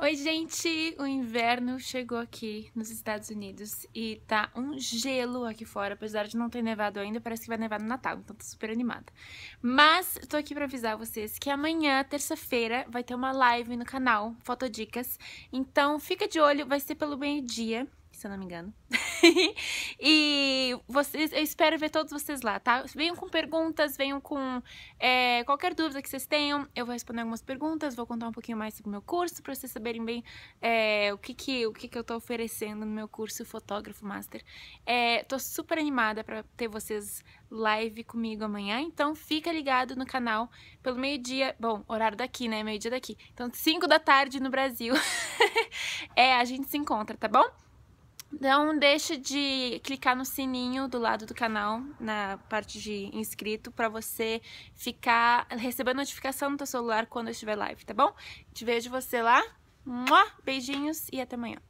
Oi, gente! O inverno chegou aqui nos Estados Unidos e tá um gelo aqui fora, apesar de não ter nevado ainda, parece que vai nevar no Natal, então tô super animada. Mas tô aqui pra avisar vocês que amanhã, terça-feira, vai ter uma live no canal, Fotodicas, então fica de olho, vai ser pelo meio-dia, se eu não me engano. e vocês, eu espero ver todos vocês lá, tá? Venham com perguntas, venham com é, qualquer dúvida que vocês tenham. Eu vou responder algumas perguntas, vou contar um pouquinho mais sobre o meu curso, pra vocês saberem bem é, o, que que, o que que eu tô oferecendo no meu curso Fotógrafo Master. É, tô super animada pra ter vocês live comigo amanhã, então fica ligado no canal pelo meio-dia, bom, horário daqui, né? Meio-dia daqui. Então, 5 da tarde no Brasil. é, a gente se encontra, tá bom? Não deixe de clicar no sininho do lado do canal, na parte de inscrito, para você ficar recebendo notificação no seu celular quando eu estiver live, tá bom? Te vejo você lá. Beijinhos e até amanhã.